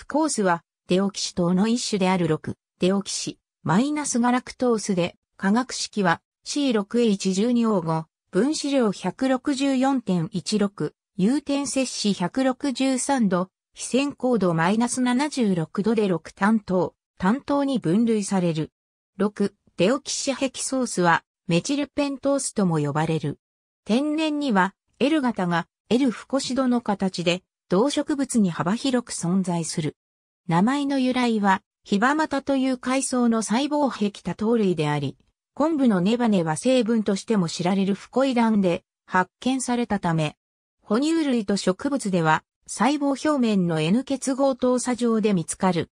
フコースは、デオキシ糖の一種である6、デオキシ、マイナスガラクトースで、化学式は C6H12O5、分子量164.16、有点摂氏163度、非線高度マイナス76度で6担当、担当に分類される。6、デオキシヘキソースは、メチルペントースとも呼ばれる。天然には、L 型が L フコシドの形で、動植物に幅広く存在する。名前の由来は、ヒバマタという海藻の細胞壁多糖類であり、昆布のネバネは成分としても知られるフコイダンで発見されたため、哺乳類と植物では細胞表面の N 結合糖作上で見つかる。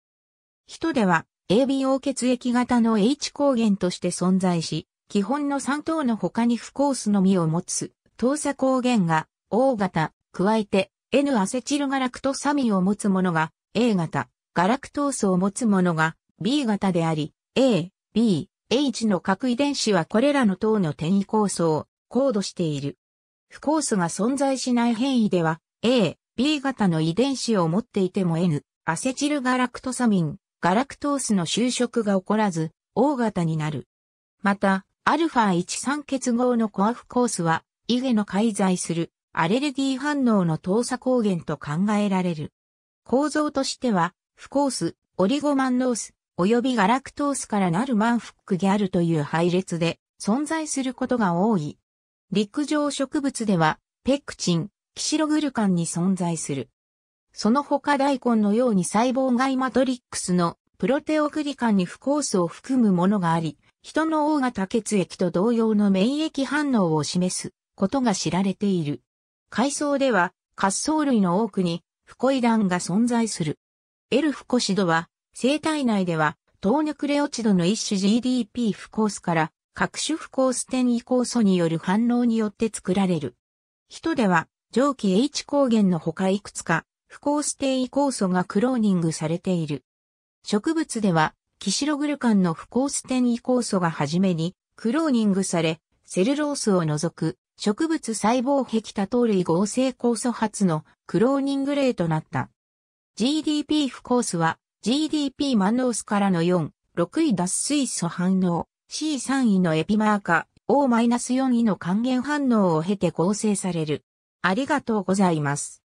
人では ABO 血液型の H 抗原として存在し、基本の3等の他に不コースのみを持つ、糖鎖抗原が O 型、加えて N アセチルガラクトサミンを持つ者が A 型、ガラクトースを持つ者が B 型であり、A、B、H の核遺伝子はこれらの等の転移酵素をコードしている。不酵素が存在しない変異では、A、B 型の遺伝子を持っていても N、アセチルガラクトサミン、ガラクトースの就職が起こらず、O 型になる。また、アルファ1 3結合のコアフコースは、イゲの介在するアレルギー反応の糖鎖抗原と考えられる。構造としては、フコース、オリゴマンノース、及びガラクトースからなるマンフックギャルという配列で存在することが多い。陸上植物では、ペクチン、キシログルカンに存在する。その他大根のように細胞外マトリックスのプロテオグリカンに不ースを含むものがあり、人の大型血液と同様の免疫反応を示すことが知られている。海藻では、滑走類の多くに、フコイダンが存在する。エルフコシドは、生体内では、糖尿クレオチドの一種 GDP 不コースから、各種不コース転移酵素による反応によって作られる。人では、上記 H 抗原のほかいくつか、不コース転移酵素がクローニングされている。植物では、キシログルカンの不コース転移酵素がはじめに、クローニングされ、セルロースを除く植物細胞壁多糖類合成酵素発のクローニング例となった。GDP 不コースは GDP マンノースからの4、6位脱水素反応、C3 位のエピマーカ、ー、O-4 位の還元反応を経て合成される。ありがとうございます。